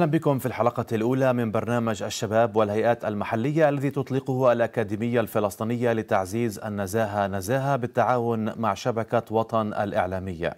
أهلا بكم في الحلقة الأولى من برنامج الشباب والهيئات المحلية الذي تطلقه الأكاديمية الفلسطينية لتعزيز النزاهة نزاهة بالتعاون مع شبكة وطن الإعلامية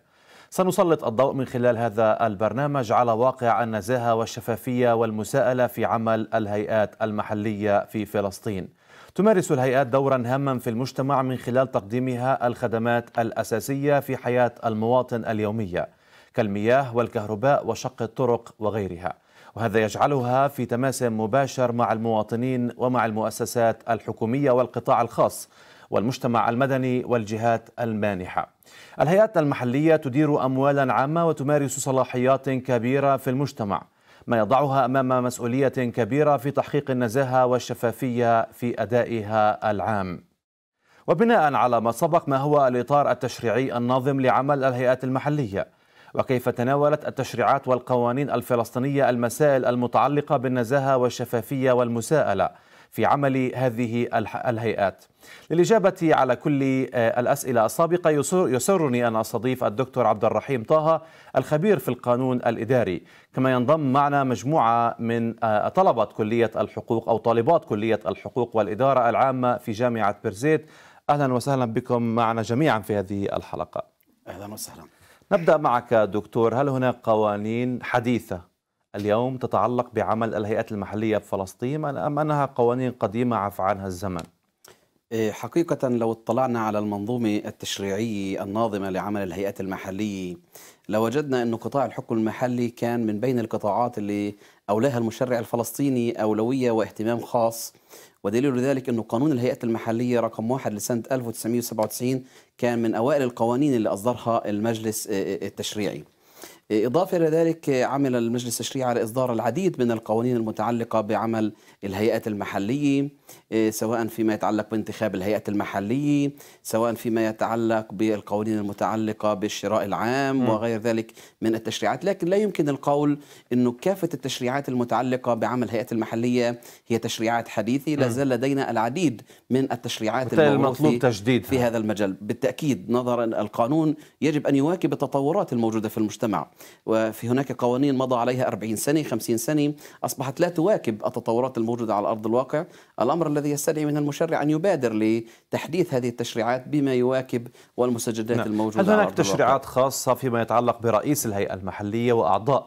سنسلط الضوء من خلال هذا البرنامج على واقع النزاهة والشفافية والمساءلة في عمل الهيئات المحلية في فلسطين تمارس الهيئات دورا هاما في المجتمع من خلال تقديمها الخدمات الأساسية في حياة المواطن اليومية كالمياه والكهرباء وشق الطرق وغيرها وهذا يجعلها في تماس مباشر مع المواطنين ومع المؤسسات الحكومية والقطاع الخاص والمجتمع المدني والجهات المانحة الهيئات المحلية تدير أموالا عامة وتمارس صلاحيات كبيرة في المجتمع ما يضعها أمام مسؤولية كبيرة في تحقيق النزاهة والشفافية في أدائها العام وبناء على ما سبق ما هو الإطار التشريعي الناظم لعمل الهيئات المحلية وكيف تناولت التشريعات والقوانين الفلسطينية المسائل المتعلقة بالنزاهة والشفافية والمساءلة في عمل هذه الهيئات للإجابة على كل آه، الأسئلة السابقة يسرني أن أستضيف الدكتور عبد الرحيم طه الخبير في القانون الإداري كما ينضم معنا مجموعة من آه، طلبة كلية الحقوق أو طالبات كلية الحقوق والإدارة العامة في جامعة بيرزيت أهلا وسهلا بكم معنا جميعا في هذه الحلقة أهلا وسهلا نبدأ معك دكتور هل هناك قوانين حديثة اليوم تتعلق بعمل الهيئات المحلية بفلسطين أم أنها قوانين قديمة عفى عنها الزمن؟ إيه، حقيقة لو اطلعنا على المنظومة التشريعية الناظمة لعمل الهيئات المحلية لوجدنا أن قطاع الحكم المحلي كان من بين القطاعات اللي أو لها المشرع الفلسطيني أولوية واهتمام خاص ودليل ذلك أن قانون الهيئات المحلية رقم واحد لسنة 1997 كان من أوائل القوانين اللي أصدرها المجلس آه، آه، التشريعي إضافة إلى ذلك عمل المجلس التشريعي على إصدار العديد من القوانين المتعلقة بعمل الهيئات المحلية إيه، سواء فيما يتعلق بانتخاب الهيئة المحلية سواء فيما يتعلق بالقوانين المتعلقة بالشراء العام م. وغير ذلك من التشريعات لكن لا يمكن القول أنه كافة التشريعات المتعلقة بعمل الهيئة المحلية هي تشريعات حديثة لا زال لدينا العديد من التشريعات المطلوب تجديد في هذا المجال بالتأكيد نظرا القانون يجب أن يواكب التطورات الموجودة في المجتمع وفي هناك قوانين مضى عليها 40 سنة 50 سنة أصبحت لا تواكب التطورات الموجودة على أرض الواقع الأمر الذي يستدعي من المشرع أن يبادر لتحديث هذه التشريعات بما يواكب والمسجدات نعم. الموجودة هل هناك تشريعات الواقع. خاصة فيما يتعلق برئيس الهيئة المحلية وأعضاء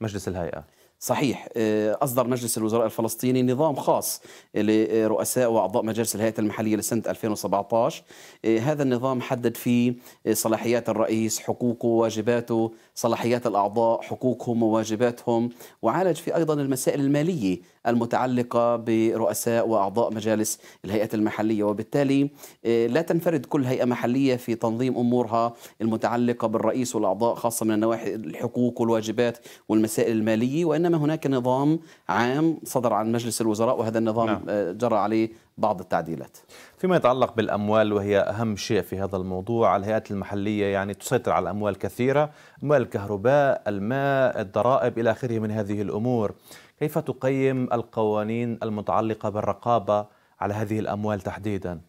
مجلس الهيئة؟ صحيح آه، أصدر مجلس الوزراء الفلسطيني نظام خاص لرؤساء وأعضاء مجالس الهيئة المحلية لسنة 2017 آه، هذا النظام حدد فيه آه، صلاحيات الرئيس حقوقه وواجباته صلاحيات الأعضاء حقوقهم وواجباتهم وعالج في أيضا المسائل المالية المتعلقة برؤساء وأعضاء مجالس الهيئات المحلية وبالتالي لا تنفرد كل هيئة محلية في تنظيم أمورها المتعلقة بالرئيس والأعضاء خاصة من النواحي الحقوق والواجبات والمسائل المالية وإن وإنما هناك نظام عام صدر عن مجلس الوزراء وهذا النظام نعم. آه، جرى عليه بعض التعديلات فيما يتعلق بالأموال وهي أهم شيء في هذا الموضوع الهيئات المحلية يعني تسيطر على أموال كثيرة أموال الكهرباء الماء الضرائب إلى آخره من هذه الأمور كيف تقيم القوانين المتعلقة بالرقابة على هذه الأموال تحديدا؟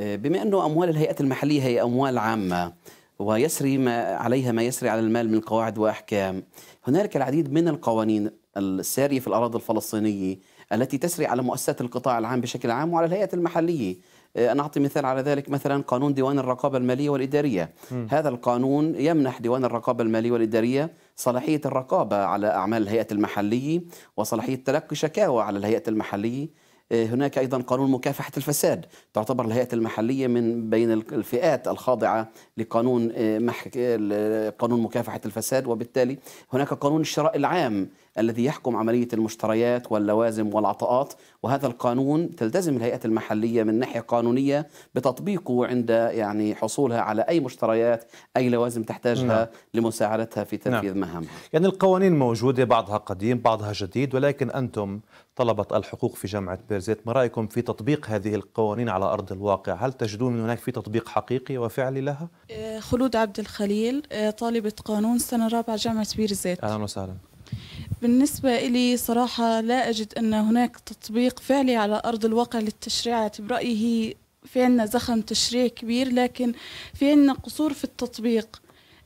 آه، بما أنه أموال الهيئات المحلية هي أموال عامة ويسري ما عليها ما يسري على المال من قواعد واحكام هنالك العديد من القوانين الساريه في الاراضي الفلسطينيه التي تسري على مؤسسات القطاع العام بشكل عام وعلى الهيئات المحليه آه، أنا أعطي مثال على ذلك مثلا قانون ديوان الرقابة المالية والإدارية م. هذا القانون يمنح ديوان الرقابة المالية والإدارية صلاحية الرقابة على أعمال الهيئة المحلية وصلاحية تلقي شكاوى على الهيئة المحلية آه، هناك أيضا قانون مكافحة الفساد تعتبر الهيئة المحلية من بين الفئات الخاضعة لقانون آه، آه، قانون مكافحة الفساد وبالتالي هناك قانون الشراء العام الذي يحكم عملية المشتريات واللوازم والعطاءات وهذا القانون تلتزم الهيئات المحلية من ناحية قانونية بتطبيقه عند يعني حصولها على أي مشتريات أي لوازم تحتاجها نعم. لمساعدتها في تنفيذ نعم. مهامها يعني القوانين موجودة بعضها قديم بعضها جديد ولكن أنتم طلبت الحقوق في جامعة بيرزيت ما رأيكم في تطبيق هذه القوانين على أرض الواقع هل تجدون هناك في تطبيق حقيقي وفعلي لها؟ آه، خلود عبد الخليل آه، طالبة قانون سنة رابعة جامعة بيرزيت أهلا وسهلا بالنسبة إلي صراحة لا أجد أن هناك تطبيق فعلي على أرض الواقع للتشريعات برأيي في عنا زخم تشريع كبير لكن في عنا قصور في التطبيق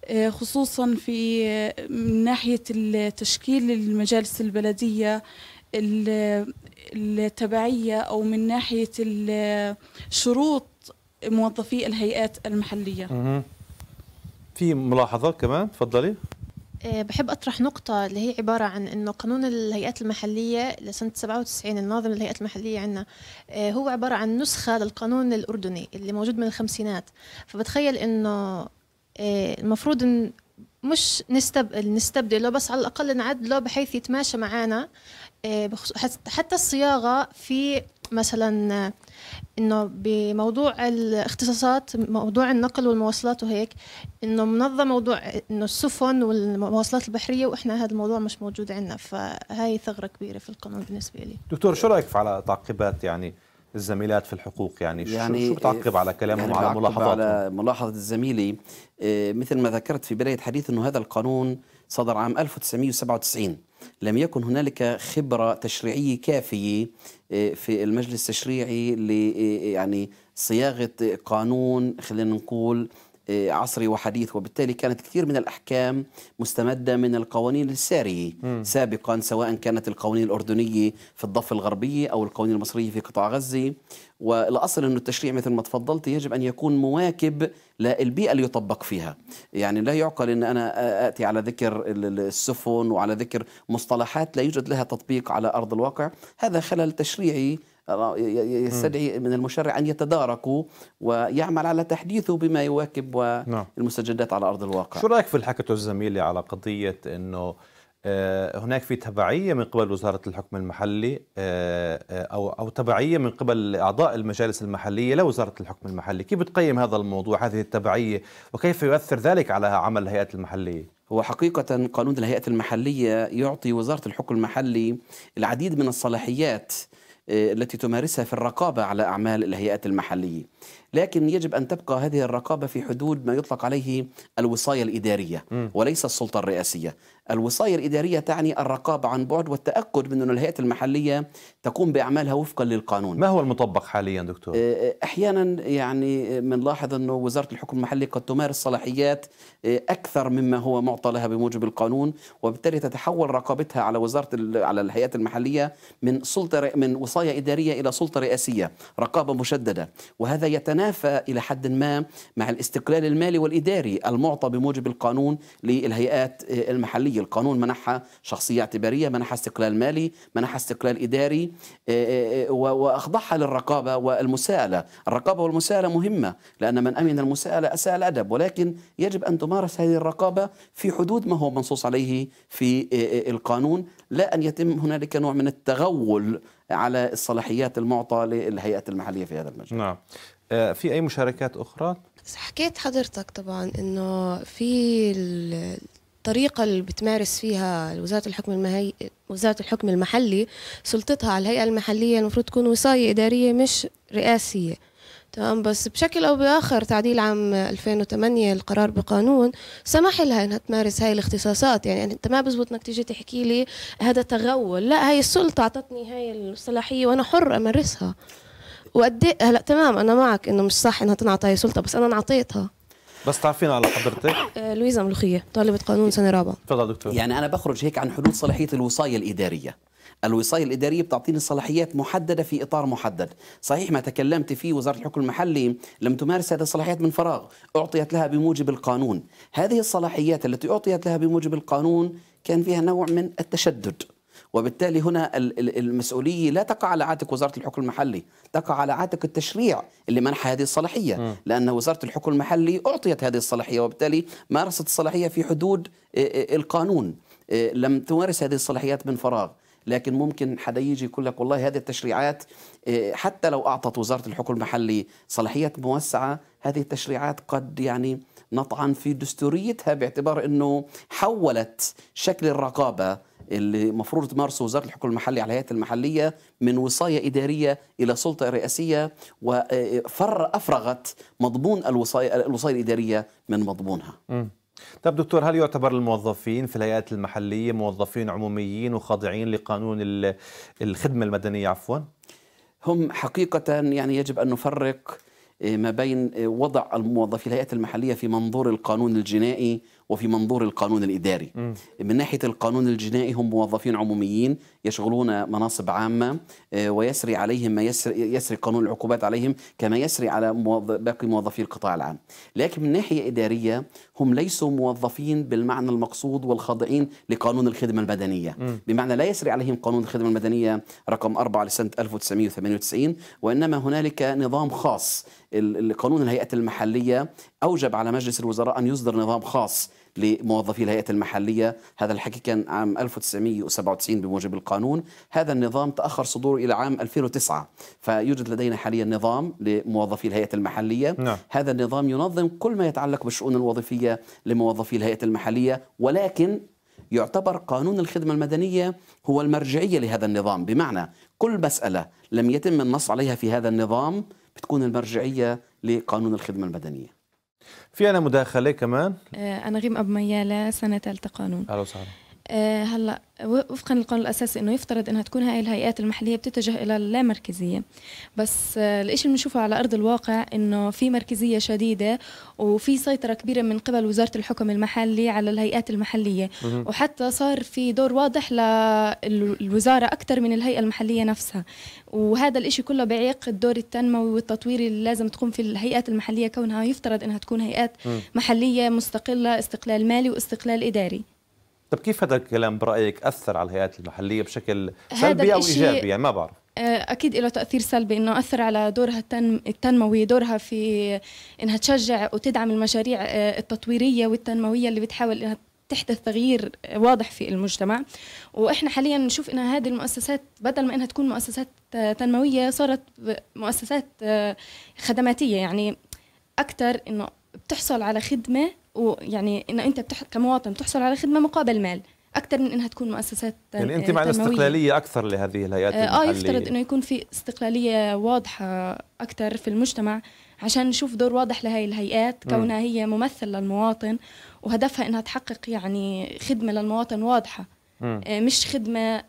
آه، خصوصا في من ناحية تشكيل المجالس البلدية التبعية أو من ناحية شروط موظفي الهيئات المحلية في ملاحظة كمان تفضلي آه، بحب أطرح نقطة اللي هي عبارة عن أنه قانون الهيئات المحلية لسنة 97 الناظم للهيئات المحلية عندنا آه، هو عبارة عن نسخة للقانون الأردني اللي موجود من الخمسينات فبتخيل أنه آه، المفروض مش نستبدله بس على الأقل نعدله بحيث يتماشى معانا آه، حتى الصياغة في مثلا آه، انه بموضوع الاختصاصات موضوع النقل والمواصلات وهيك انه منظم موضوع انه السفن والمواصلات البحريه واحنا هذا الموضوع مش موجود عندنا فهي ثغره كبيره في القانون بالنسبه لي دكتور شو رايك على تعقيبات يعني الزميلات في الحقوق يعني, يعني شو بتعقب على كلامهم يعني على ملاحظاتهم على ملاحظه الزميلي آه، مثل ما ذكرت في بدايه حديث انه هذا القانون صدر عام 1997 لم يكن هنالك خبرة تشريعية كافية آه، في المجلس التشريعي آه، يعني صياغة قانون خلينا نقول آه، عصري وحديث وبالتالي كانت كثير من الأحكام مستمدة من القوانين السارية سابقا سواء كانت القوانين الأردنية في الضفة الغربية أو القوانين المصرية في قطاع غزة والأصل أن التشريع مثل ما تفضلت يجب أن يكون مواكب للبيئة اللي يطبق فيها يعني لا يعقل أن أنا آتي على ذكر السفن وعلى ذكر مصطلحات لا يوجد لها تطبيق على أرض الواقع هذا خلل تشريعي يستدعي من المشرع أن يتداركوا ويعمل على تحديثه بما يواكب نعم. المستجدات على أرض الواقع شو رأيك في اللي حكته الزميلة على قضية أنه آه، هناك في تبعية من قبل وزارة الحكم المحلي آه، آه، أو أو تبعية من قبل أعضاء المجالس المحلية لوزارة الحكم المحلي كيف بتقيم هذا الموضوع هذه التبعية وكيف يؤثر ذلك على عمل الهيئات المحلية؟ هو حقيقة قانون الهيئة المحلية يعطي وزارة الحكم المحلي العديد من الصلاحيات آه، التي تمارسها في الرقابة على أعمال الهيئات المحلية لكن يجب أن تبقى هذه الرقابة في حدود ما يطلق عليه الوصاية الإدارية وليس السلطة الرئاسية الوصاية الإدارية تعني الرقابة عن بعد والتأكد من أن الهيئات المحلية تقوم بأعمالها وفقا للقانون ما هو المطبق حاليا دكتور؟ آه، آه، أحيانا يعني بنلاحظ آه، أنه وزارة الحكم المحلي قد تمارس صلاحيات أكثر مما هو معطى لها بموجب القانون وبالتالي تتحول رقابتها على وزارة على الهيئات المحلية من سلطة من وصاية إدارية إلى سلطة رئاسية رقابة مشددة وهذا يتنافى إلى حد ما مع الاستقلال المالي والإداري المعطى بموجب القانون للهيئات المحلية القانون منحها شخصية اعتبارية منحها استقلال مالي منحها استقلال إداري آه، آه، آه، وأخضعها للرقابة والمساءلة الرقابة والمساءلة مهمة لأن من أمن المساءلة أساء الأدب ولكن يجب أن تمارس هذه الرقابة في حدود ما هو منصوص عليه في القانون لا أن يتم هنالك نوع من التغول على الصلاحيات المعطى للهيئات المحلية في هذا المجال نعم في أي مشاركات أخرى؟ حكيت حضرتك طبعا انه في الطريقه اللي بتمارس فيها وزاره الحكم المهي... وزاره الحكم المحلي سلطتها على الهيئه المحليه المفروض تكون وصايه اداريه مش رئاسيه تمام بس بشكل او باخر تعديل عام 2008 القرار بقانون سمح لها انها تمارس هاي الاختصاصات يعني انت ما بزبط انك تيجي تحكي لي هذا تغول لا هاي السلطه اعطتني هاي الصلاحيه وانا حر امارسها وقد إيه؟ هلا تمام انا معك انه مش صح انها تنعطى هاي السلطه بس انا انعطيتها بس تعرفين على حضرتك آه، لويزا ملوخيه طالبه قانون سنه رابعه تفضل دكتور يعني انا بخرج هيك عن حدود صلاحيه الوصايه الاداريه الوصايه الاداريه بتعطيني صلاحيات محدده في اطار محدد، صحيح ما تكلمت فيه وزاره الحكم المحلي لم تمارس هذه الصلاحيات من فراغ، اعطيت لها بموجب القانون، هذه الصلاحيات التي اعطيت لها بموجب القانون كان فيها نوع من التشدد وبالتالي هنا المسؤولية لا تقع على عاتق وزارة الحكم المحلي تقع على عاتق التشريع اللي منح هذه الصلاحية لأن وزارة الحكم المحلي أعطيت هذه الصلاحية وبالتالي مارست الصلاحية في حدود آه، آه، القانون آه، لم تمارس هذه الصلاحيات من فراغ لكن ممكن حدا يجي يقول لك والله هذه التشريعات حتى لو اعطت وزاره الحكم المحلي صلاحيات موسعه هذه التشريعات قد يعني نطعن في دستوريتها باعتبار انه حولت شكل الرقابه اللي المفروض تمارسه وزاره الحكم المحلي على الهيئات المحليه من وصايه اداريه الى سلطه رئاسيه وفر آه، افرغت مضمون الوصايه الوصايه الاداريه من مضمونها. م. طب دكتور هل يعتبر الموظفين في الهيئات المحليه موظفين عموميين وخاضعين لقانون الخدمه المدنيه عفوا؟ هم حقيقه يعني يجب ان نفرق آه، ما بين آه، وضع في الهيئات المحليه في منظور القانون الجنائي وفي منظور القانون الإداري م. من ناحية القانون الجنائي هم موظفين عموميين يشغلون مناصب عامة آه، ويسري عليهم ما يسري, يسري قانون العقوبات عليهم كما يسري على باقي موظفي القطاع العام لكن من ناحية إدارية هم ليسوا موظفين بالمعنى المقصود والخاضعين لقانون الخدمة المدنية م. بمعنى لا يسري عليهم قانون الخدمة المدنية رقم 4 لسنة 1998 وإنما هنالك نظام خاص قانون الهيئات المحلية أوجب على مجلس الوزراء أن يصدر نظام خاص لموظفي الهيئة المحلية هذا الحكي كان عام 1997 بموجب القانون هذا النظام تأخر صدوره إلى عام 2009 فيوجد لدينا حاليا نظام لموظفي الهيئة المحلية نعم. هذا النظام ينظم كل ما يتعلق بالشؤون الوظيفية لموظفي الهيئة المحلية ولكن يعتبر قانون الخدمة المدنية هو المرجعية لهذا النظام بمعنى كل مسألة لم يتم النص عليها في هذا النظام بتكون المرجعية لقانون الخدمة المدنية في أنا مداخلة كمان آه، أنا غيم أب ميالة سنة ثالثة قانون أهلا وسهلا آه، هلا وفقا للقانون الاساسي انه يفترض انها تكون هاي الهيئات المحليه بتتجه الى اللامركزيه بس آه، الإشي اللي بنشوفه على ارض الواقع انه في مركزيه شديده وفي سيطره كبيره من قبل وزاره الحكم المحلي على الهيئات المحليه وحتى صار في دور واضح للوزاره اكثر من الهيئه المحليه نفسها وهذا الإشي كله بيعيق الدور التنموي والتطويري اللي لازم تقوم في الهيئات المحليه كونها يفترض انها تكون هيئات محليه مستقله استقلال مالي واستقلال اداري طب كيف هذا الكلام برايك اثر على الهيئات المحليه بشكل سلبي او ايجابي يعني ما بعرف آه، اكيد له تاثير سلبي انه اثر على دورها التنموي دورها في انها تشجع وتدعم المشاريع آه، التطويريه والتنمويه اللي بتحاول انها تحدث تغيير واضح في المجتمع واحنا حاليا نشوف ان هذه المؤسسات بدل ما انها تكون مؤسسات آه، تنمويه صارت مؤسسات خدماتيه يعني اكثر انه بتحصل على خدمه ويعني انه انت بتح... كمواطن بتحصل على خدمه مقابل مال اكثر من انها تكون مؤسسات آه، يعني انت مع الاستقلاليه اكثر لهذه الهيئات اه, آه، يفترض انه يكون في استقلاليه واضحه اكثر في المجتمع عشان نشوف دور واضح لهي الهيئات كونها هي ممثل للمواطن وهدفها انها تحقق يعني خدمه للمواطن واضحه مم. آه، مش خدمه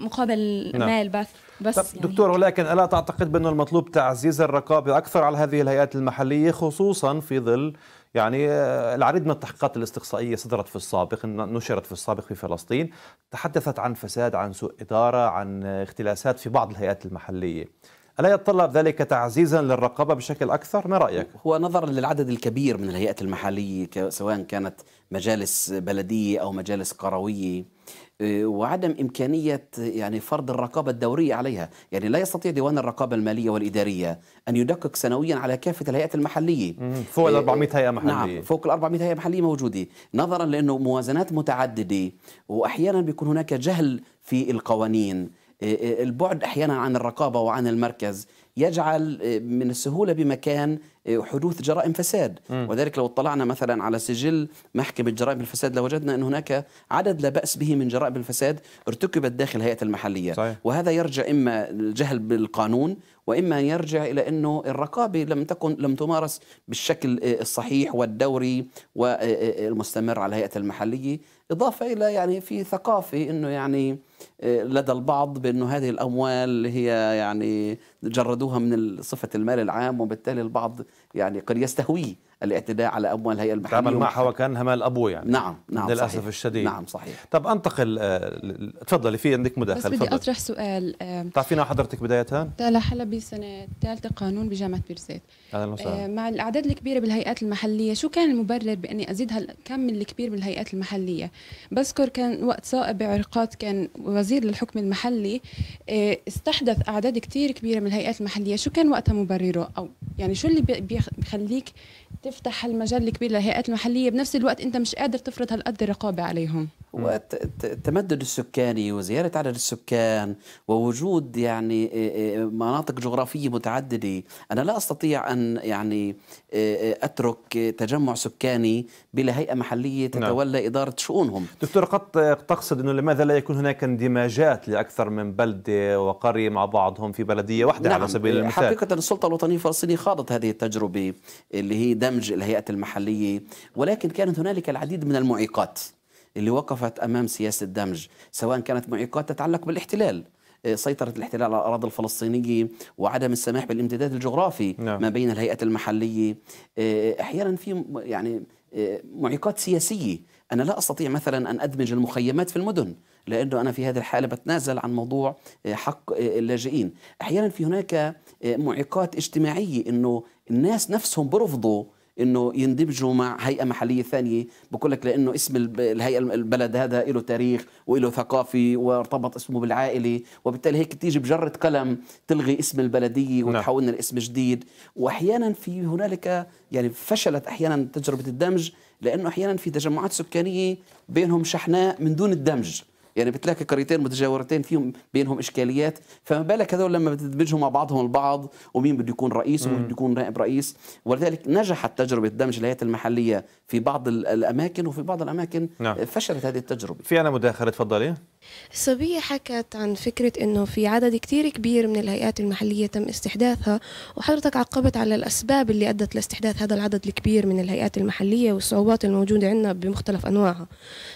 مقابل نعم. مال بس بس طب يعني دكتور ولكن الا تعتقد بانه المطلوب تعزيز الرقابه اكثر على هذه الهيئات المحليه خصوصا في ظل يعني آه، العديد من التحقيقات الاستقصائيه صدرت في السابق نشرت في السابق في فلسطين تحدثت عن فساد عن سوء اداره عن آه، اختلاسات في بعض الهيئات المحليه ألا يتطلب ذلك تعزيزا للرقابة بشكل أكثر ما رأيك؟ هو نظرا للعدد الكبير من الهيئات المحلية سواء كانت مجالس بلدية أو مجالس قروية آه، وعدم إمكانية يعني فرض الرقابة الدورية عليها يعني لا يستطيع ديوان الرقابة المالية والإدارية أن يدقق سنويا على كافة الهيئات المحلية فوق ال 400 آه، هيئة نعم، محلية نعم فوق ال 400 هيئة محلية موجودة نظرا لأنه موازنات متعددة وأحيانا بيكون هناك جهل في القوانين البعد احيانا عن الرقابه وعن المركز يجعل آه، من السهوله بمكان آه، حدوث جرائم فساد م. وذلك لو اطلعنا مثلا على سجل محكمه جرائم الفساد لوجدنا ان هناك عدد لا باس به من جرائم الفساد ارتكبت داخل الهيئه المحليه صحيح. وهذا يرجع اما الجهل بالقانون واما ان يرجع الى انه الرقابه لم تكن لم تمارس بالشكل آه، الصحيح والدوري والمستمر على الهيئه المحليه، اضافه الى يعني في ثقافه انه يعني آه، لدى البعض بانه هذه الاموال هي يعني جردوها من صفه المال العام وبالتالي البعض يعني قد يستهويه الاعتداء على اموال الهيئه المحليه تعامل معها وكانها مال ابوه يعني نعم نعم للاسف صحيح. الشديد نعم صحيح طب انتقل آه، تفضلي في عندك مداخله بس بدي اطرح سؤال تعرفينا حضرتك بدايتها؟ تالا حلبي سنه ثالثه قانون بجامعه بيرزيت اهلا وسهلا مع الاعداد الكبيره بالهيئات المحليه شو كان المبرر باني ازيد هالكم الكبير بالهيئات المحليه بذكر كان وقت صائب بعرقات كان وزير للحكم المحلي آه، استحدث اعداد كثير كبيره من الهيئات المحليه شو كان وقتها مبرره او يعني شو اللي بيخليك تفتح المجال الكبير للهيئات المحليه بنفس الوقت انت مش قادر تفرض هالقد رقابه عليهم والتمدد السكاني وزيادة عدد السكان ووجود يعني آه، آه، مناطق جغرافية متعددة أنا لا أستطيع أن يعني آه، أترك تجمع سكاني بلا هيئة محلية نعم. تتولى نعم. إدارة شؤونهم دكتور قد تقصد أنه لماذا لا يكون هناك اندماجات لأكثر من بلدة وقرية مع بعضهم في بلدية واحدة نعم. على سبيل المثال حقيقة السلطة الوطنية الفلسطينية خاضت هذه التجربة اللي هي دمج الهيئة المحلية ولكن كانت هنالك العديد من المعيقات اللي وقفت امام سياسه الدمج سواء كانت معيقات تتعلق بالاحتلال آه، سيطرة الاحتلال على الأراضي الفلسطينية وعدم السماح بالامتداد الجغرافي نعم. ما بين الهيئة المحلية آه، أحيانا في يعني آه، معيقات سياسية أنا لا أستطيع مثلا أن أدمج المخيمات في المدن لأنه أنا في هذه الحالة بتنازل عن موضوع حق اللاجئين أحيانا في هناك معيقات اجتماعية أنه الناس نفسهم برفضوا انه يندمجوا مع هيئه محليه ثانيه بقول لك لانه اسم الهيئه البلد هذا له تاريخ وله ثقافي وارتبط اسمه بالعائله وبالتالي هيك تيجي بجره قلم تلغي اسم البلديه نعم. وتحولنا لاسم جديد واحيانا في هنالك يعني فشلت احيانا تجربه الدمج لانه احيانا في تجمعات سكانيه بينهم شحناء من دون الدمج يعني بتلاقي قريتين متجاورتين فيهم بينهم اشكاليات فما بالك هذول لما بتدمجهم مع بعضهم البعض ومين بده يكون رئيس ومين بده يكون نائب رئيس ولذلك نجحت تجربه دمج الهيئات المحليه في بعض الاماكن وفي بعض الاماكن نعم. فشلت هذه التجربه في انا مداخله تفضلي الصبية حكت عن فكرة أنه في عدد كتير كبير من الهيئات المحلية تم استحداثها وحضرتك عقبت على الأسباب اللي أدت لاستحداث هذا العدد الكبير من الهيئات المحلية والصعوبات الموجودة عندنا بمختلف أنواعها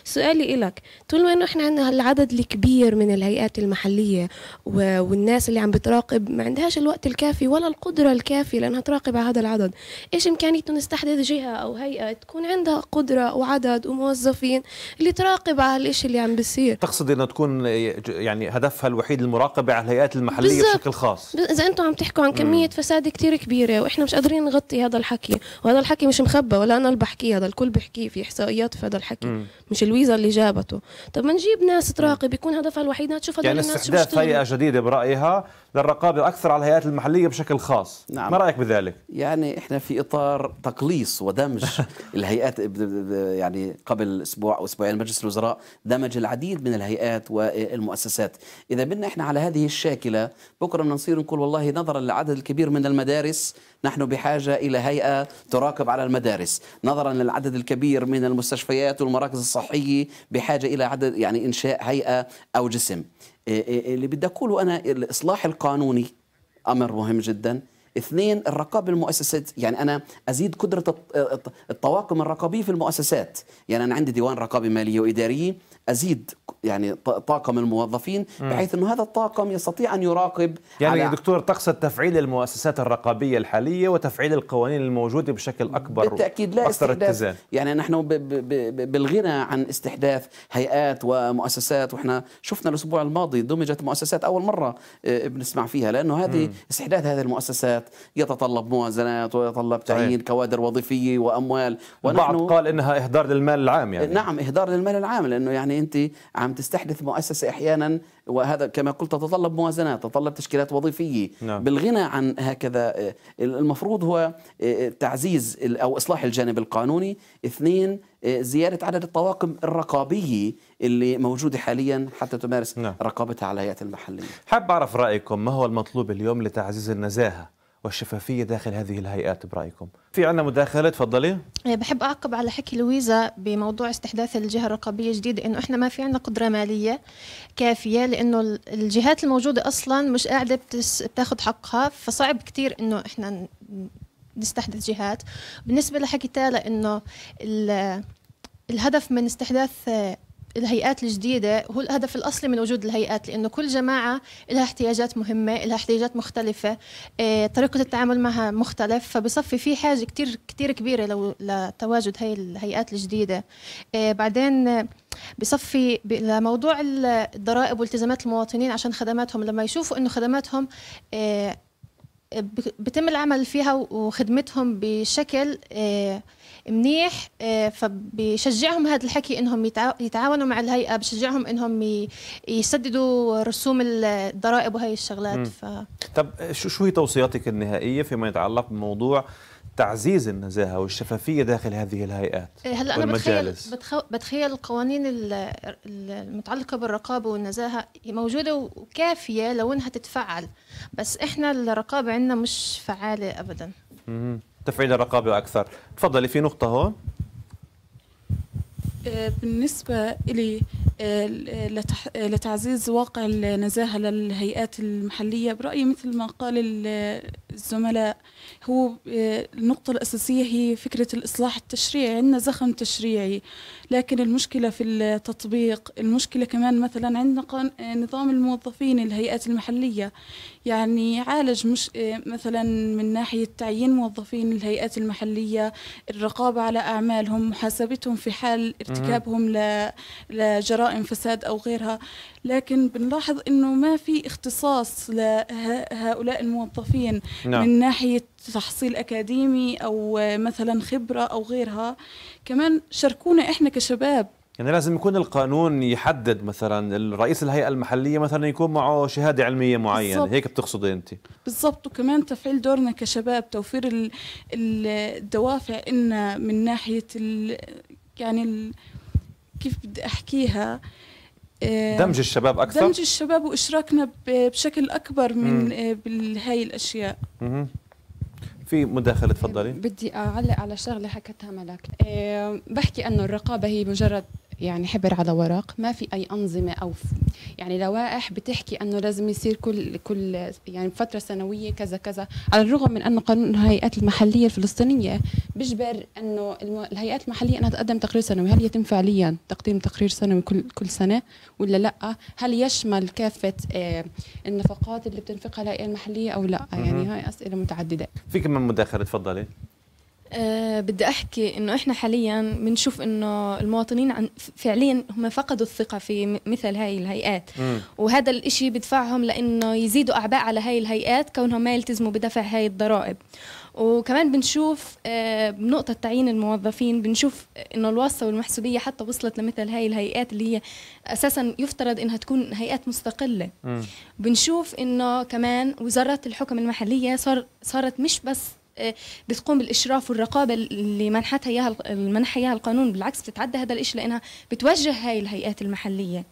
سؤالي إلك طول ما أنه إحنا عندنا هالعدد الكبير من الهيئات المحلية والناس اللي عم بتراقب ما عندهاش الوقت الكافي ولا القدرة الكافية لأنها تراقب على هذا العدد إيش إمكانيته نستحدث جهة أو هيئة تكون عندها قدرة وعدد وموظفين اللي تراقب على الإشي اللي عم بيصير تقصد انها تكون يعني هدفها الوحيد المراقبه على الهيئات المحليه بالزبط. بشكل خاص اذا انتم عم تحكوا عن كميه فساد كثير كبيره واحنا مش قادرين نغطي هذا الحكي وهذا الحكي مش مخبى ولا انا اللي بحكيه هذا الكل بحكيه في احصائيات في هذا الحكي مم. مش الويزا اللي جابته طب ما نجيب ناس تراقب يكون هدفها الوحيد انها تشوف يعني استحداث هيئه جديده برايها للرقابه اكثر على الهيئات المحليه بشكل خاص نعم. ما رايك بذلك يعني احنا في اطار تقليص ودمج الهيئات يعني قبل اسبوع او اسبوعين مجلس الوزراء دمج العديد من الهيئات الهيئات والمؤسسات إذا بدنا إحنا على هذه الشاكلة بكرة نصير نقول والله نظرا للعدد الكبير من المدارس نحن بحاجة إلى هيئة تراقب على المدارس نظرا للعدد الكبير من المستشفيات والمراكز الصحية بحاجة إلى عدد يعني إنشاء هيئة أو جسم إيه، إيه، إيه، اللي بدي أقوله أنا الإصلاح القانوني أمر مهم جداً اثنين الرقابه المؤسسات يعني انا ازيد قدره الطواقم الرقابيه في المؤسسات يعني انا عندي ديوان رقابه ماليه واداريه ازيد يعني طاقم الموظفين بحيث انه هذا الطاقم يستطيع ان يراقب يعني على دكتور تقصد تفعيل المؤسسات الرقابيه الحاليه وتفعيل القوانين الموجوده بشكل اكبر بالتاكيد لا استحداث يعني نحن بالغنى عن استحداث هيئات ومؤسسات واحنا شفنا الاسبوع الماضي دمجت مؤسسات اول مره آه، بنسمع فيها لانه هذه استحداث هذه المؤسسات يتطلب موازنات ويتطلب تعيين كوادر وظيفيه واموال ونحن بعض قال انها اهدار للمال العام يعني نعم اهدار للمال العام لانه يعني يعني انت عم تستحدث مؤسسه احيانا وهذا كما قلت تتطلب موازنات تتطلب تشكيلات وظيفيه نعم. بالغنى عن هكذا آه، المفروض هو آه، تعزيز او اصلاح الجانب القانوني اثنين آه، زياده عدد الطواقم الرقابيه اللي موجوده حاليا حتى تمارس نعم. رقابتها على الهيئات المحليه حاب اعرف رايكم ما هو المطلوب اليوم لتعزيز النزاهه والشفافيه داخل هذه الهيئات برايكم؟ في عندنا مداخله تفضلي إيه، بحب اعقب على حكي لويزا بموضوع استحداث الجهه الرقابيه الجديده انه احنا ما في عندنا قدره ماليه كافيه لانه الجهات الموجوده اصلا مش قاعده بتاخذ حقها فصعب كثير انه احنا نستحدث جهات بالنسبه لحكي تالا انه الهدف من استحداث الهيئات الجديدة هو الهدف الأصلي من وجود الهيئات لأنه كل جماعة لها احتياجات مهمة لها احتياجات مختلفة آه، طريقة التعامل معها مختلف فبصفي في حاجة كتير كتير كبيرة لو لتواجد هاي الهيئات الجديدة آه، بعدين بصفي لموضوع الضرائب والتزامات المواطنين عشان خدماتهم لما يشوفوا انه خدماتهم آه، بتم العمل فيها وخدمتهم بشكل منيح آه، فبشجعهم هذا الحكي انهم يتعاونوا مع الهيئه بشجعهم انهم يسددوا رسوم الضرائب وهي الشغلات ف... طب شو شو هي توصياتك النهائيه فيما يتعلق بموضوع تعزيز النزاهة والشفافية داخل هذه الهيئات آه، هلا أنا والمجالس. بتخيل, بتخيل القوانين المتعلقة بالرقابة والنزاهة موجودة وكافية لو إنها تتفعل بس إحنا الرقابة عندنا مش فعالة أبدا م تفعيل الرقابه اكثر تفضلي في نقطه هون آه، بالنسبة إلي آه، آه، لتعزيز واقع النزاهة للهيئات المحلية برأيي مثل ما قال الزملاء هو النقطة الأساسية هي فكرة الإصلاح التشريعي عندنا زخم تشريعي لكن المشكلة في التطبيق المشكلة كمان مثلا عندنا نظام الموظفين الهيئات المحلية يعني عالج مش مثلا من ناحية تعيين موظفين الهيئات المحلية الرقابة على أعمالهم محاسبتهم في حال ارتكاب ارتكابهم لجرائم فساد أو غيرها لكن بنلاحظ أنه ما في اختصاص لهؤلاء الموظفين نعم. من ناحية تحصيل أكاديمي أو مثلا خبرة أو غيرها كمان شاركونا إحنا كشباب يعني لازم يكون القانون يحدد مثلا الرئيس الهيئه المحليه مثلا يكون معه شهاده علميه معينه بالزبط. هيك بتقصدي انت بالضبط وكمان تفعيل دورنا كشباب توفير الدوافع ان من ناحيه يعني ال... كيف بدي احكيها آه، دمج الشباب اكثر دمج الشباب واشراكنا بشكل اكبر من آه، بهاي الاشياء في مداخلة تفضلي بدي أعلق على شغلة حكتها ملك آه، بحكي أنه الرقابة هي مجرد يعني حبر على ورق ما في أي أنظمة أو يعني لوائح بتحكي انه لازم يصير كل كل يعني فتره سنويه كذا كذا على الرغم من انه قانون الهيئات المحليه الفلسطينيه بيجبر انه الهيئات المحليه انها تقدم تقرير سنوي هل يتم فعليا تقديم تقرير سنوي كل كل سنه ولا لا هل يشمل كافه آه، النفقات اللي بتنفقها الهيئه المحليه او لا يعني هاي اسئله متعدده في كمان مداخله تفضلي أه بدي احكي انه احنا حاليا بنشوف انه المواطنين عن فعليا هم فقدوا الثقه في مثل هاي الهيئات مم. وهذا الإشي بدفعهم لانه يزيدوا اعباء على هاي الهيئات كونهم ما يلتزموا بدفع هاي الضرائب وكمان بنشوف أه بنقطة تعيين الموظفين بنشوف انه الواسطة والمحسوبية حتى وصلت لمثل هاي الهيئات اللي هي اساسا يفترض انها تكون هيئات مستقلة مم. بنشوف انه كمان وزارات الحكم المحلية صار صارت مش بس آه، بتقوم بالاشراف والرقابه اللي منحتها اياها منحها اياها القانون بالعكس بتتعدى هذا الشيء لانها بتوجه هاي الهيئات المحليه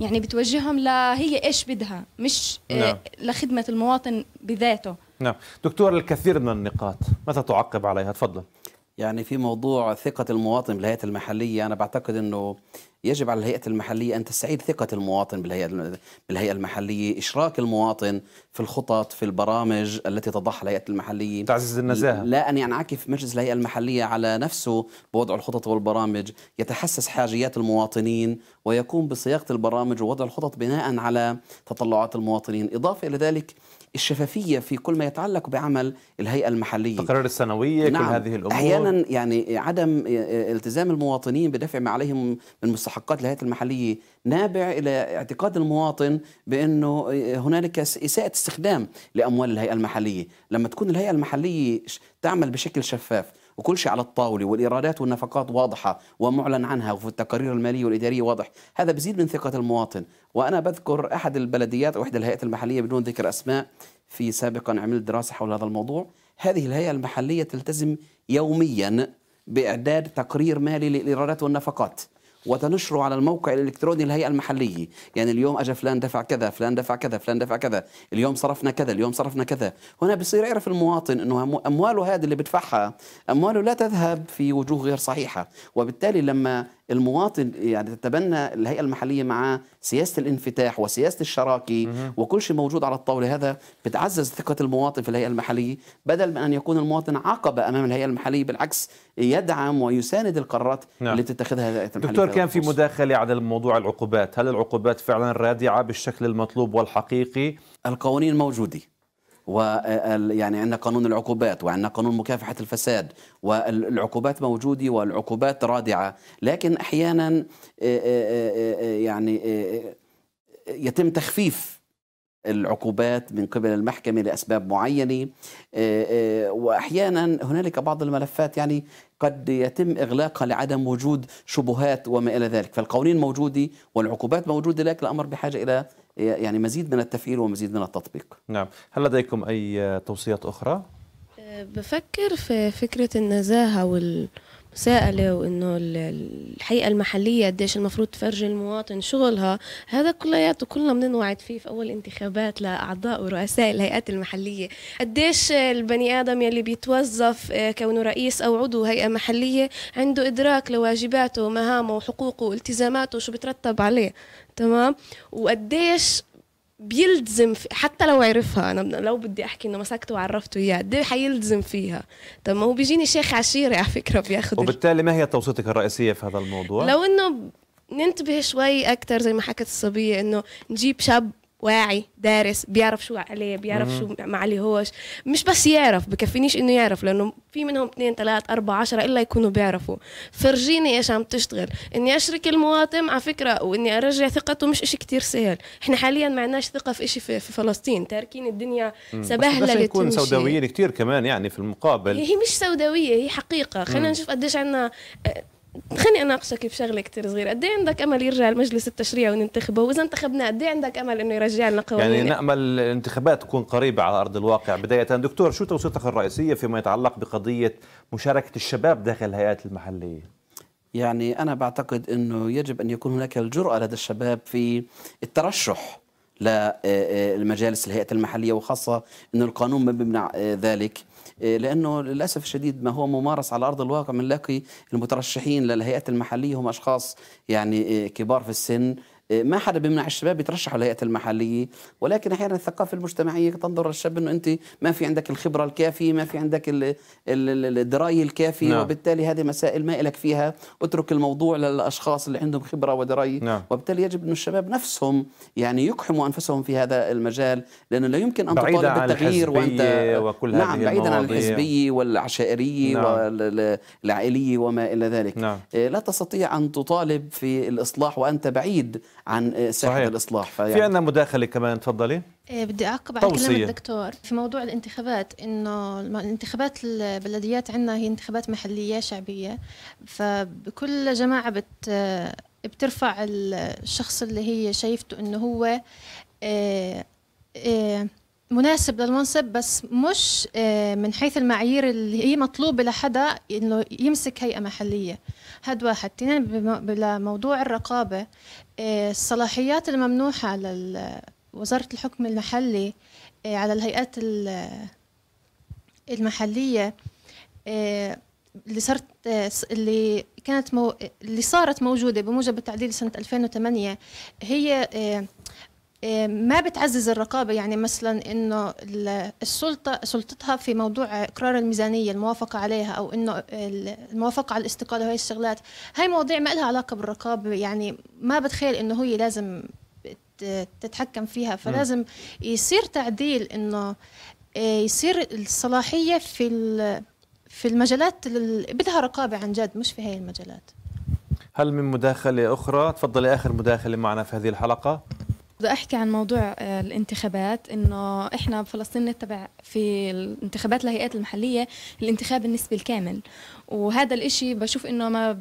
يعني بتوجههم لهي ايش بدها مش آه، نعم. لخدمه المواطن بذاته نعم دكتور الكثير من النقاط متى تعقب عليها تفضل يعني في موضوع ثقة المواطن بالهيئة المحلية أنا بعتقد أنه يجب على الهيئة المحلية أن تستعيد ثقة المواطن بالهيئة بالهيئة المحلية، إشراك المواطن في الخطط في البرامج التي تضعها الهيئة المحلية تعزيز النزاهة لا أن ينعكف مجلس الهيئة المحلية على نفسه بوضع الخطط والبرامج، يتحسس حاجيات المواطنين ويقوم بصياغة البرامج ووضع الخطط بناء على تطلعات المواطنين، إضافة إلى ذلك الشفافيه في كل ما يتعلق بعمل الهيئه المحليه تقرير السنويه نعم. كل هذه الامور احيانا يعني عدم آه، آه، التزام المواطنين بدفع ما عليهم من مستحقات الهيئه المحليه نابع الى اعتقاد المواطن بانه آه، هنالك اساءه استخدام لاموال الهيئه المحليه لما تكون الهيئه المحليه تعمل بشكل شفاف وكل شيء على الطاولة والإيرادات والنفقات واضحة ومعلن عنها وفي التقارير المالية والإدارية واضح هذا بزيد من ثقة المواطن وأنا بذكر أحد البلديات أو إحدى الهيئات المحلية بدون ذكر أسماء في سابقا عملت دراسة حول هذا الموضوع هذه الهيئة المحلية تلتزم يوميا بإعداد تقرير مالي للإيرادات والنفقات وتنشره على الموقع الالكتروني الهيئه المحليه يعني اليوم اجى فلان دفع كذا فلان دفع كذا فلان دفع كذا اليوم صرفنا كذا اليوم صرفنا كذا هنا بصير يعرف المواطن انه امواله هذه اللي بدفعها امواله لا تذهب في وجوه غير صحيحه وبالتالي لما المواطن يعني تتبنى الهيئه المحليه مع سياسه الانفتاح وسياسه الشراكه وكل شيء موجود على الطاوله هذا بتعزز ثقه المواطن في الهيئه المحليه بدل من ان يكون المواطن عقبه امام الهيئه المحليه بالعكس يدعم ويساند القرارات نعم. اللي بتتخذها الهيئه المحليه دكتور كان في مداخله على موضوع العقوبات هل العقوبات فعلا رادعه بالشكل المطلوب والحقيقي القوانين موجوده و يعني عندنا قانون العقوبات وعندنا قانون مكافحة الفساد والعقوبات موجودة والعقوبات رادعة لكن أحيانا آه، آه، آه، يعني يتم تخفيف العقوبات من قبل المحكمة لأسباب معينة وأحيانا هنالك بعض الملفات يعني قد يتم إغلاقها لعدم وجود شبهات وما إلى ذلك فالقوانين موجودة والعقوبات موجودة لكن الأمر بحاجة إلى يعني مزيد من التفعيل ومزيد من التطبيق نعم هل لديكم أي توصيات أخرى؟ أه، بفكر في فكرة النزاهة وال... سائلة وإنه الحقيقة المحلية قديش المفروض تفرجي المواطن شغلها هذا كلياته كلنا بننوعد فيه في أول انتخابات لأعضاء ورؤساء الهيئات المحلية قديش البني آدم يلي بيتوظف آه، كونه رئيس أو عضو هيئة محلية عنده إدراك لواجباته ومهامه وحقوقه والتزاماته وشو بترتب عليه تمام وقديش بيلزم في حتى لو عرفها انا لو بدي احكي انه مسكته وعرفته اياه قد إيه حيلزم فيها طب ما هو بيجيني شيخ عشيري على فكره بياخذ وبالتالي ما هي توصيتك الرئيسيه في هذا الموضوع لو انه ننتبه شوي اكثر زي ما حكت الصبيه انه نجيب شاب واعي دارس بيعرف شو عليه بيعرف شو ما عليهوش مش بس يعرف بكفينيش انه يعرف لانه في منهم اثنين ثلاث أربعة عشرة الا يكونوا بيعرفوا فرجيني ايش عم تشتغل اني اشرك المواطن على فكره واني ارجع ثقته مش إشي كتير سهل احنا حاليا ما عندناش ثقه في إشي في, فلسطين تاركين الدنيا سبهلة بس, بس يكون سوداويين كتير كمان يعني في المقابل هي مش سوداويه هي حقيقه خلينا نشوف قديش عندنا آه، خليني اناقشك بشغله كثير صغيره قد إيه عندك امل يرجع المجلس التشريعي وننتخبه واذا انتخبناه قد إيه عندك امل انه يرجع لنا قوانين يعني نامل الانتخابات تكون قريبه على ارض الواقع بدايه دكتور شو توصيتك الرئيسيه فيما يتعلق بقضيه مشاركه الشباب داخل الهيئات المحليه يعني انا بعتقد انه يجب ان يكون هناك الجراه لدى الشباب في الترشح آه، آه، لمجالس الهيئة المحلية وخاصة أن القانون ما بيمنع آه، ذلك لانه للاسف الشديد ما هو ممارس على ارض الواقع لقي المترشحين للهيئات المحليه هم اشخاص يعني كبار في السن ما حدا بيمنع الشباب يترشحوا للهيئه المحليه ولكن احيانا الثقافه المجتمعيه تنظر للشاب انه انت ما في عندك الخبره الكافيه ما في عندك الدرايه الكافيه نعم. وبالتالي هذه مسائل ما لك فيها اترك الموضوع للاشخاص اللي عندهم خبره ودرايه نعم. وبالتالي يجب انه الشباب نفسهم يعني يقحموا انفسهم في هذا المجال لانه لا يمكن ان تطالب بالتغيير وانت وكل نعم هذه بعيدا عن الحزبيه والعشائريه نعم. والعائليه وما الى ذلك نعم. آه، لا تستطيع ان تطالب في الاصلاح وانت بعيد عن ساحه صحيح. الاصلاح فيعني في عندنا مداخله كمان تفضلي إيه، بدي اعقب على كلام الدكتور في موضوع الانتخابات انه الانتخابات البلديات عندنا هي انتخابات محليه شعبيه فكل جماعه بت بترفع الشخص اللي هي شايفته انه هو إيه، إيه، مناسب للمنصب بس مش آه، من حيث المعايير اللي هي مطلوبه لحدا انه يمسك هيئه محليه هاد واحد اثنين بموضوع الرقابه آه، الصلاحيات الممنوحه لوزاره الحكم المحلي آه، على الهيئات المحليه اللي صارت اللي كانت مو اللي صارت موجوده بموجب التعديل سنه 2008 هي ما بتعزز الرقابه يعني مثلا انه السلطه سلطتها في موضوع اقرار الميزانيه الموافقه عليها او انه الموافقه على الاستقاله وهي الشغلات هاي مواضيع ما لها علاقه بالرقابه يعني ما بتخيل انه هي لازم تتحكم فيها فلازم يصير تعديل انه آه، يصير الصلاحيه في في المجالات اللي بدها رقابه عن جد مش في هاي المجالات هل من مداخله اخرى تفضلي اخر مداخله معنا في هذه الحلقه بدي احكي عن موضوع آه، الانتخابات انه احنا بفلسطين نتبع في الانتخابات الهيئات المحليه الانتخاب النسبي الكامل وهذا الاشي بشوف انه ما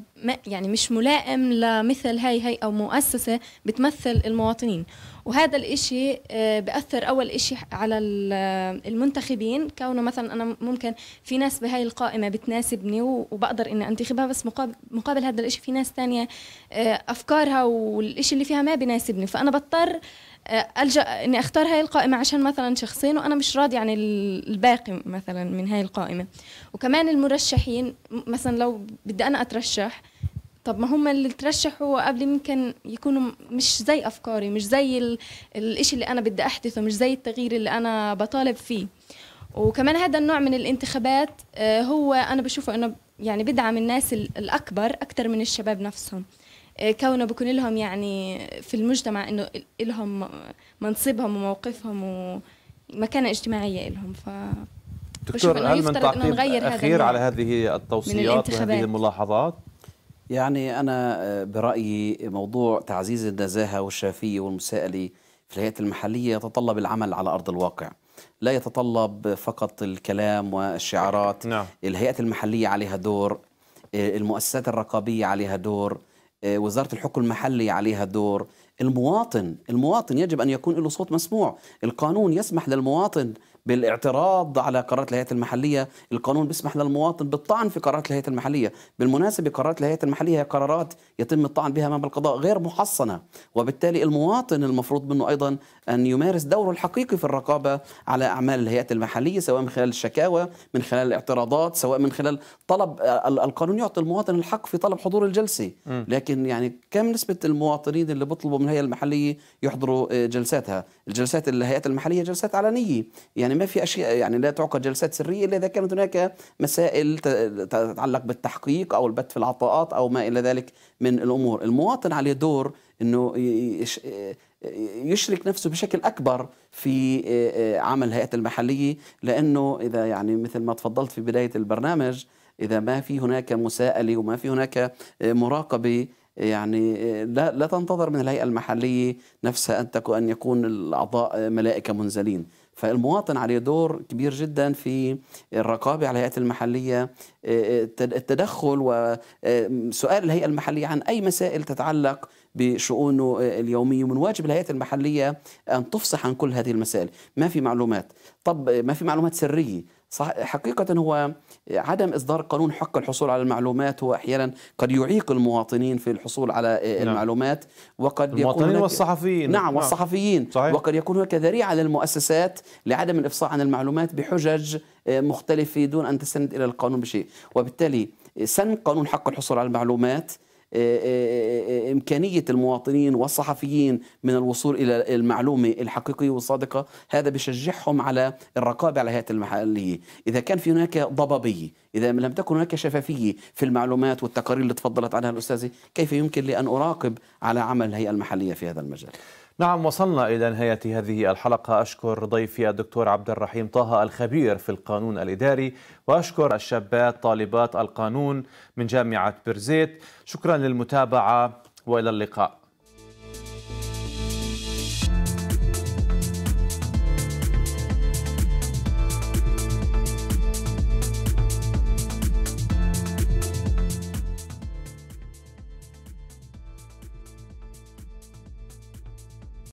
يعني مش ملائم لمثل هاي هي او مؤسسه بتمثل المواطنين وهذا الاشي آه، بأثر أول اشي على آه، المنتخبين كونه مثلا أنا ممكن في ناس بهاي القائمة بتناسبني وبقدر إني أنتخبها بس مقابل, مقابل هذا الاشي في ناس تانية أفكارها والاشي اللي فيها ما بناسبني فأنا بضطر الجا اني اختار هاي القائمه عشان مثلا شخصين وانا مش راضي عن الباقي مثلا من هاي القائمه وكمان المرشحين مثلا لو بدي انا اترشح طب ما هم اللي ترشحوا قبل يمكن يكونوا مش زي افكاري مش زي الشيء الاشي اللي انا بدي احدثه مش زي التغيير اللي انا بطالب فيه وكمان هذا النوع من الانتخابات هو انا بشوفه انه يعني بدعم الناس الاكبر اكثر من الشباب نفسهم آه، كونه بكون لهم يعني في المجتمع انه لهم منصبهم وموقفهم ومكانه اجتماعيه لهم ف دكتور هل من تعقيب اخير على هذه التوصيات وهذه الملاحظات؟ يعني انا آه، برايي موضوع تعزيز النزاهه والشافيه والمساءله في الهيئات المحليه يتطلب العمل على ارض الواقع. لا يتطلب فقط الكلام والشعارات نعم. الهيئات المحليه عليها دور آه، المؤسسات الرقابيه عليها دور آه، وزاره الحكم المحلي عليها دور المواطن المواطن يجب ان يكون له صوت مسموع القانون يسمح للمواطن بالاعتراض على قرارات الهيئات المحلية القانون بيسمح للمواطن بالطعن في قرارات الهيئات المحلية بالمناسبة قرارات الهيئات المحلية هي قرارات يتم الطعن بها أمام القضاء غير محصنة وبالتالي المواطن المفروض منه أيضا أن يمارس دوره الحقيقي في الرقابة على أعمال الهيئات المحلية سواء من خلال الشكاوى من خلال الاعتراضات سواء من خلال طلب آه، القانون يعطي المواطن الحق في طلب حضور الجلسة لكن يعني كم نسبة المواطنين اللي بيطلبوا من الهيئة المحلية يحضروا آه، جلساتها الجلسات الهيئات المحلية جلسات علنية يعني ما في اشياء يعني لا تعقد جلسات سريه الا اذا كانت هناك مسائل تتعلق بالتحقيق او البت في العطاءات او ما الى ذلك من الامور، المواطن عليه دور انه يشرك نفسه بشكل اكبر في عمل الهيئات المحليه لانه اذا يعني مثل ما تفضلت في بدايه البرنامج اذا ما في هناك مساءله وما في هناك مراقبه يعني لا لا تنتظر من الهيئه المحليه نفسها ان ان يكون الاعضاء ملائكه منزلين فالمواطن عليه دور كبير جدا في الرقابة على الهيئات المحلية آه، آه، التدخل وسؤال آه، الهيئة المحلية عن أي مسائل تتعلق بشؤونه اليومية من واجب الهيئات المحلية أن تفصح عن كل هذه المسائل ما في معلومات طب ما في معلومات سرية صح حقيقة هو عدم اصدار قانون حق الحصول على المعلومات هو احيانا قد يعيق المواطنين في الحصول على آه، نعم. المعلومات وقد المواطنين يكون والصحفيين نعم, نعم والصحفيين صحيح. وقد يكون هناك ذريعه للمؤسسات لعدم الافصاح عن المعلومات بحجج آه، مختلفه دون ان تستند الى القانون بشيء وبالتالي آه، سن قانون حق الحصول على المعلومات آه، آه، آه، إمكانية المواطنين والصحفيين من الوصول إلى المعلومة الحقيقية والصادقة هذا بشجعهم على الرقابة على الهيئة المحلية إذا كان في هناك ضبابية إذا لم تكن هناك شفافية في المعلومات والتقارير اللي تفضلت عنها الأستاذة كيف يمكن لي أن أراقب على عمل الهيئة المحلية في هذا المجال نعم وصلنا إلى نهاية هذه الحلقة أشكر ضيفي الدكتور عبد الرحيم طه الخبير في القانون الإداري وأشكر الشابات طالبات القانون من جامعة برزيت شكرا للمتابعة وإلى اللقاء